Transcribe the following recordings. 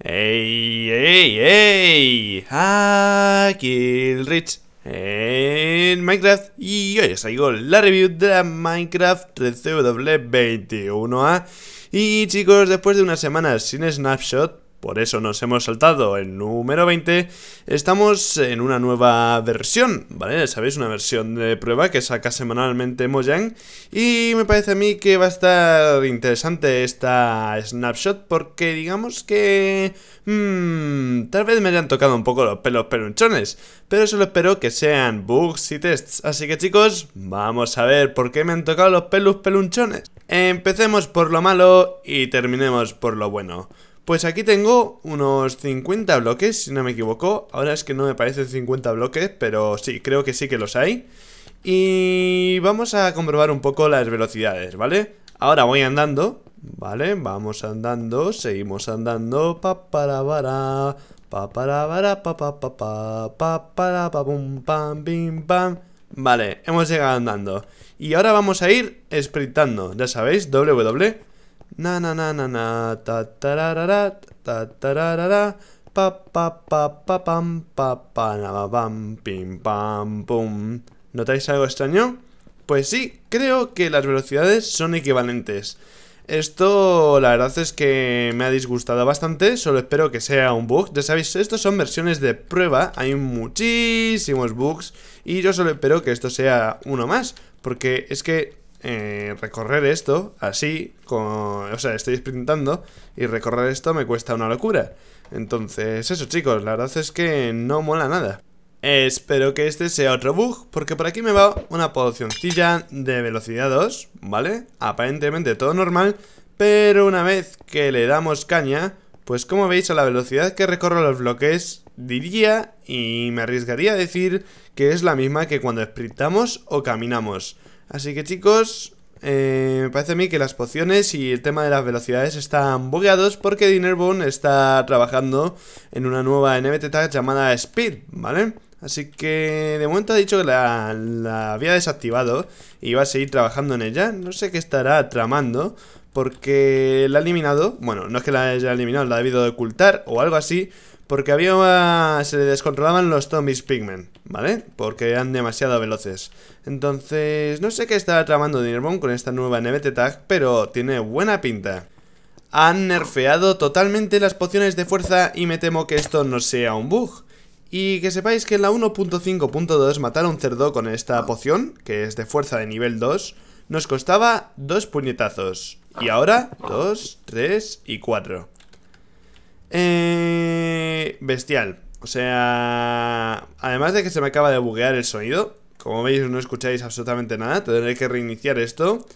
Hey hey hey, Aquí el Rich en Minecraft y hoy os traigo la review de la Minecraft 3CW21A y chicos, después de unas semana sin snapshot por eso nos hemos saltado el número 20, estamos en una nueva versión, ¿vale? Sabéis, una versión de prueba que saca semanalmente Mojang y me parece a mí que va a estar interesante esta snapshot porque digamos que... Mmm, tal vez me hayan tocado un poco los pelos pelunchones, pero solo espero que sean bugs y tests. Así que chicos, vamos a ver por qué me han tocado los pelos pelunchones. Empecemos por lo malo y terminemos por lo bueno. Pues aquí tengo unos 50 bloques, si no me equivoco. Ahora es que no me parecen 50 bloques, pero sí, creo que sí que los hay. Y vamos a comprobar un poco las velocidades, ¿vale? Ahora voy andando, ¿vale? Vamos andando, seguimos andando. Pa para para pa para para pa pa pa pa pa para pa pam bim pam. Vale, hemos llegado andando. Y ahora vamos a ir sprintando, ya sabéis, W Na na na na na ta tararara ta pa pa pa pa pam pa pa na pam pim pam pum. ¿Notáis algo extraño? Pues sí, creo que las velocidades son equivalentes. Esto la verdad es que me ha disgustado bastante, solo espero que sea un bug. Ya sabéis, estos son versiones de prueba, hay muchísimos bugs y yo solo espero que esto sea uno más, porque es que eh, recorrer esto así, con, o sea, estoy sprintando y recorrer esto me cuesta una locura. Entonces, eso chicos, la verdad es que no mola nada. Espero que este sea otro bug, porque por aquí me va una pocióncilla de velocidad 2, ¿vale? Aparentemente todo normal, pero una vez que le damos caña, pues como veis a la velocidad que recorro los bloques, diría y me arriesgaría a decir que es la misma que cuando sprintamos o caminamos. Así que chicos, eh, me parece a mí que las pociones y el tema de las velocidades están bugueados porque Dinnerbone está trabajando en una nueva NBT tag llamada Speed, ¿vale? Así que de momento ha dicho que la, había desactivado y va a seguir trabajando en ella. No sé qué estará tramando porque la ha eliminado. Bueno, no es que la haya eliminado, la ha debido ocultar o algo así. Porque había. Se descontrolaban los zombies Pigmen, ¿vale? Porque eran demasiado veloces. Entonces, no sé qué estaba tramando Dinnerbone con esta nueva NBT Tag, pero tiene buena pinta. Han nerfeado totalmente las pociones de fuerza y me temo que esto no sea un bug. Y que sepáis que en la 1.5.2 matar a un cerdo con esta poción, que es de fuerza de nivel 2, nos costaba dos puñetazos. Y ahora, 2, 3 y 4. Eh bestial. O sea, además de que se me acaba de buguear el sonido, como veis no escucháis absolutamente nada, tendré que reiniciar esto.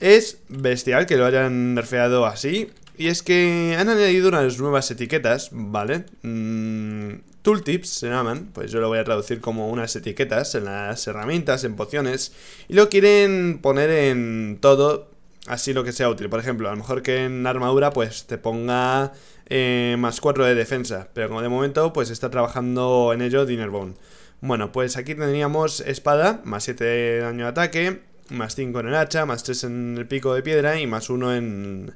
Es bestial que lo hayan nerfeado así. Y es que han añadido unas nuevas etiquetas, ¿vale? Mm, tooltips se llaman, pues yo lo voy a traducir como unas etiquetas en las herramientas, en pociones. Y lo quieren poner en todo, así lo que sea útil. Por ejemplo, a lo mejor que en armadura pues te ponga eh, más 4 de defensa, pero como de momento pues está trabajando en ello Dinnerbone. Bueno, pues aquí tendríamos espada, más 7 de daño de ataque, más 5 en el hacha, más 3 en el pico de piedra y más 1 en,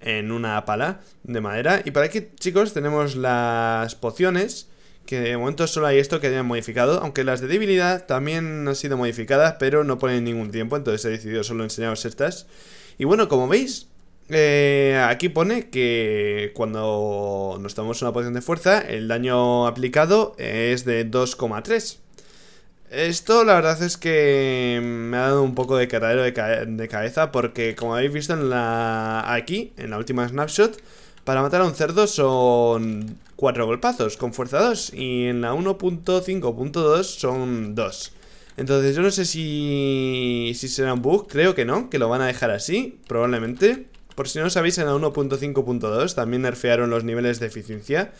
en una pala de madera. Y por aquí, chicos, tenemos las pociones, que de momento solo hay esto que hayan modificado, aunque las de debilidad también han sido modificadas, pero no ponen ningún tiempo, entonces he decidido solo enseñaros estas. Y bueno, como veis, eh, aquí pone que cuando nos tomamos una poción de fuerza, el daño aplicado es de 2,3. Esto la verdad es que me ha dado un poco de caradero de, cabeza porque como habéis visto en la aquí, en la última snapshot, para matar a un cerdo son 4 golpazos con fuerza 2 y en la 1.5.2 son 2. Entonces yo no sé si, será un bug, creo que no, que lo van a dejar así, probablemente. Por si no sabéis, en la 1.5.2 también nerfearon los niveles de eficiencia.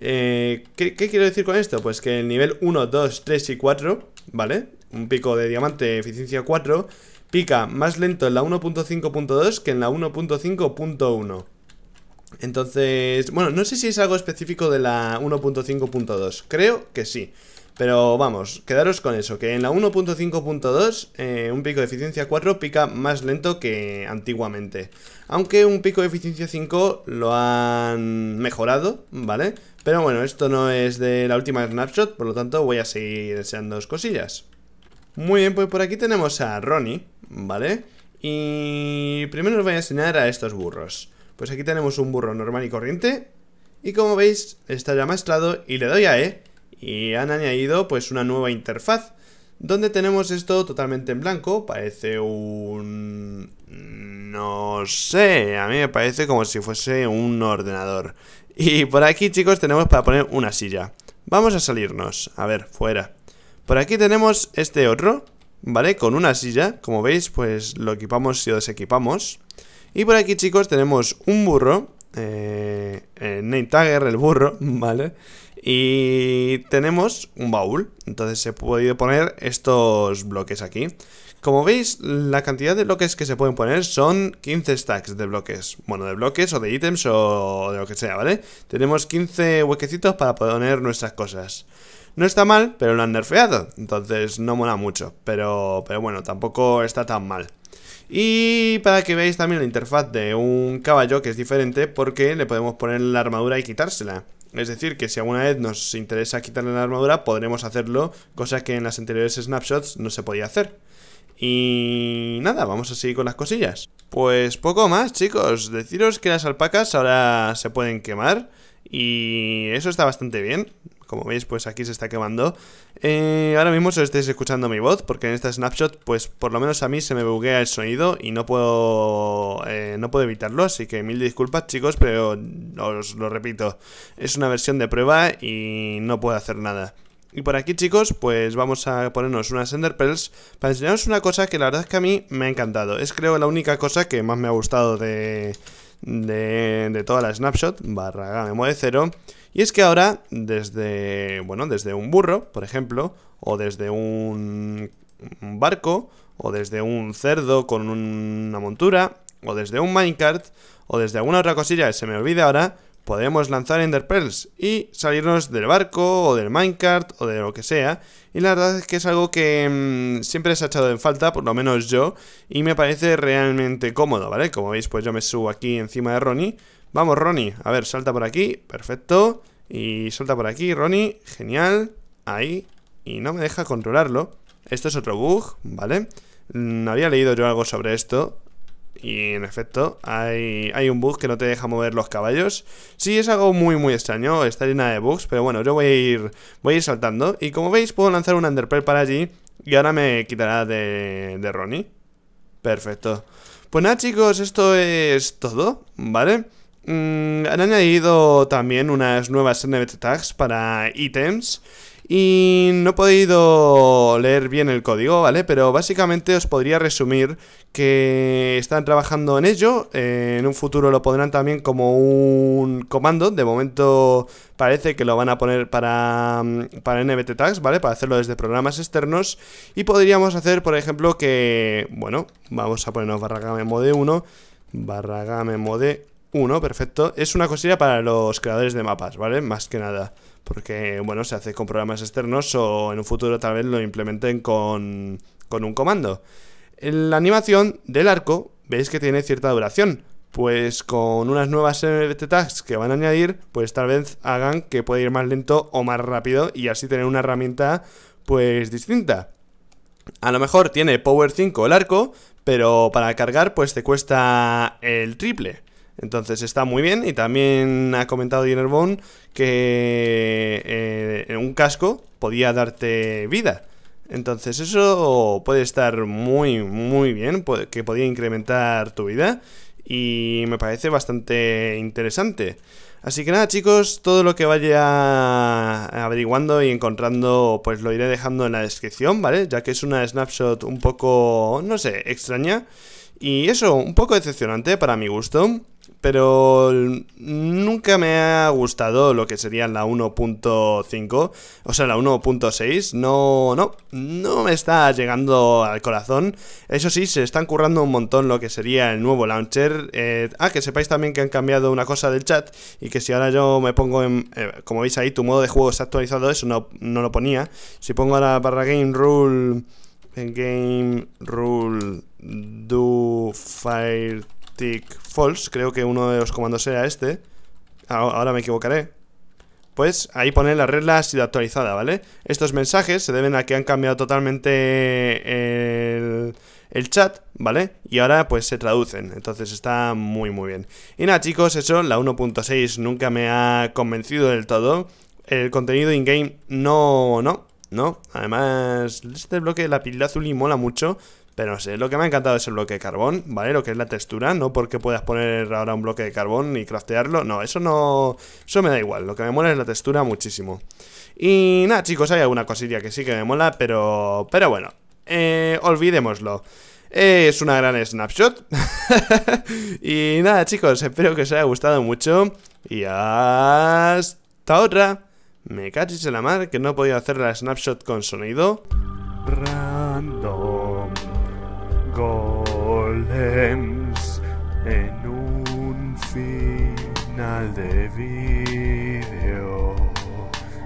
Eh, ¿qué, ¿Qué quiero decir con esto? Pues que el nivel 1, 2, 3 y 4, ¿vale? Un pico de diamante, eficiencia 4, pica más lento en la 1.5.2 que en la 1.5.1. Entonces, bueno, no sé si es algo específico de la 1.5.2, creo que sí. Pero vamos, quedaros con eso, que en la 1.5.2 eh, un pico de eficiencia 4 pica más lento que antiguamente. Aunque un pico de eficiencia 5 lo han mejorado, ¿vale? Pero bueno, esto no es de la última snapshot, por lo tanto voy a seguir deseando cosillas. Muy bien, pues por aquí tenemos a Ronnie, ¿vale? Y primero os voy a enseñar a estos burros. Pues aquí tenemos un burro normal y corriente. Y como veis, está ya maestrado y le doy a E y han añadido pues una nueva interfaz donde tenemos esto totalmente en blanco, parece un... no sé, a mí me parece como si fuese un ordenador. Y por aquí chicos tenemos para poner una silla. Vamos a salirnos, a ver, fuera. Por aquí tenemos este otro, ¿vale? Con una silla, como veis pues lo equipamos y lo desequipamos. Y por aquí chicos tenemos un burro, eh, eh el burro, ¿vale? Y tenemos un baúl, entonces se podido poner estos bloques aquí. Como veis, la cantidad de bloques que se pueden poner son 15 stacks de bloques. Bueno, de bloques o de ítems o de lo que sea, ¿vale? Tenemos 15 huequecitos para poner nuestras cosas. No está mal, pero lo han nerfeado, entonces no mola mucho. Pero, pero bueno, tampoco está tan mal. Y para que veáis también la interfaz de un caballo, que es diferente porque le podemos poner la armadura y quitársela. Es decir, que si alguna vez nos interesa quitarle la armadura, podremos hacerlo, cosa que en las anteriores snapshots no se podía hacer. Y nada, vamos a seguir con las cosillas. Pues poco más, chicos. Deciros que las alpacas ahora se pueden quemar y eso está bastante bien. Como veis, pues aquí se está quemando. Eh, ahora mismo os estáis escuchando mi voz, porque en esta snapshot, pues por lo menos a mí se me buguea el sonido y no puedo, eh, no puedo evitarlo. Así que mil disculpas, chicos, pero os lo repito, es una versión de prueba y no puedo hacer nada. Y por aquí chicos, pues vamos a ponernos unas Ender Pearls para enseñaros una cosa que la verdad es que a mí me ha encantado. Es creo la única cosa que más me ha gustado de, de, toda la snapshot, barra me de cero. Y es que ahora, desde, bueno, desde un burro, por ejemplo, o desde un barco, o desde un cerdo con una montura, o desde un minecart, o desde alguna otra cosilla se me olvida ahora, podemos lanzar enderpearls y salirnos del barco, o del minecart, o de lo que sea. Y la verdad es que es algo que mm, siempre se ha echado en falta, por lo menos yo, y me parece realmente cómodo, ¿vale? Como veis, pues yo me subo aquí encima de Ronnie, Vamos, Ronnie. A ver, salta por aquí. Perfecto. Y salta por aquí, Ronnie. Genial. Ahí. Y no me deja controlarlo. Esto es otro bug, ¿vale? Mm, había leído yo algo sobre esto. Y en efecto, hay, hay, un bug que no te deja mover los caballos. Sí, es algo muy, muy extraño. Está llena de bugs, pero bueno, yo voy a ir, voy a ir saltando. Y como veis, puedo lanzar un Underpell para allí. Y ahora me quitará de, de Ronnie. Perfecto. Pues nada, chicos, esto es todo, ¿vale? vale Mm, han añadido también unas nuevas NBT tags para ítems. Y no he podido leer bien el código, ¿vale? Pero básicamente os podría resumir que están trabajando en ello. Eh, en un futuro lo podrán también como un comando. De momento parece que lo van a poner para, mm, para NBT tags, ¿vale? Para hacerlo desde programas externos. Y podríamos hacer, por ejemplo, que... Bueno, vamos a ponernos barra mode 1, barra mode 1 uno, perfecto. Es una cosilla para los creadores de mapas, ¿vale? Más que nada. Porque, bueno, se hace con programas externos o en un futuro tal vez lo implementen con, un comando. En La animación del arco, veis que tiene cierta duración. Pues con unas nuevas MVT tags que van a añadir, pues tal vez hagan que pueda ir más lento o más rápido y así tener una herramienta pues distinta. A lo mejor tiene Power 5 el arco, pero para cargar pues te cuesta el triple. Entonces está muy bien. Y también ha comentado Dinnerbone que eh, un casco podía darte vida. Entonces eso puede estar muy, muy bien, que podía incrementar tu vida y me parece bastante interesante. Así que nada chicos, todo lo que vaya averiguando y encontrando pues lo iré dejando en la descripción, ¿vale? Ya que es una snapshot un poco, no sé, extraña y eso, un poco decepcionante para mi gusto pero nunca me ha gustado lo que sería la 1.5, o sea, la 1.6, no, no, no me está llegando al corazón. Eso sí, se están currando un montón lo que sería el nuevo launcher. Eh, ah, que sepáis también que han cambiado una cosa del chat y que si ahora yo me pongo en, eh, como veis ahí, tu modo de juego está actualizado, eso no, lo ponía. Si pongo ahora barra game rule, eh, game rule, do fire tick false, creo que uno de los comandos era este, ah, ahora me equivocaré, pues ahí pone la regla ha sido actualizada, ¿vale? Estos mensajes se deben a que han cambiado totalmente el, chat, ¿vale? Y ahora pues se traducen, entonces está muy muy bien. Y nada chicos, eso, la 1.6 nunca me ha convencido del todo. El contenido in-game no, no, no. Además, este bloque de la pila azul y mola mucho. Pero no sé, lo que me ha encantado es el bloque de carbón, ¿vale? Lo que es la textura, no porque puedas poner ahora un bloque de carbón y craftearlo, no, eso no... Eso me da igual, lo que me mola es la textura muchísimo. Y nada, chicos, hay alguna cosilla que sí que me mola, pero... Pero bueno, eh, olvidémoslo. es una gran snapshot. y nada, chicos, espero que os haya gustado mucho. Y hasta otra. Me cachis en la mar que no he podido hacer la snapshot con sonido. Random golems en un final de vídeo.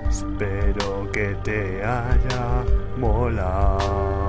Espero que te haya molado.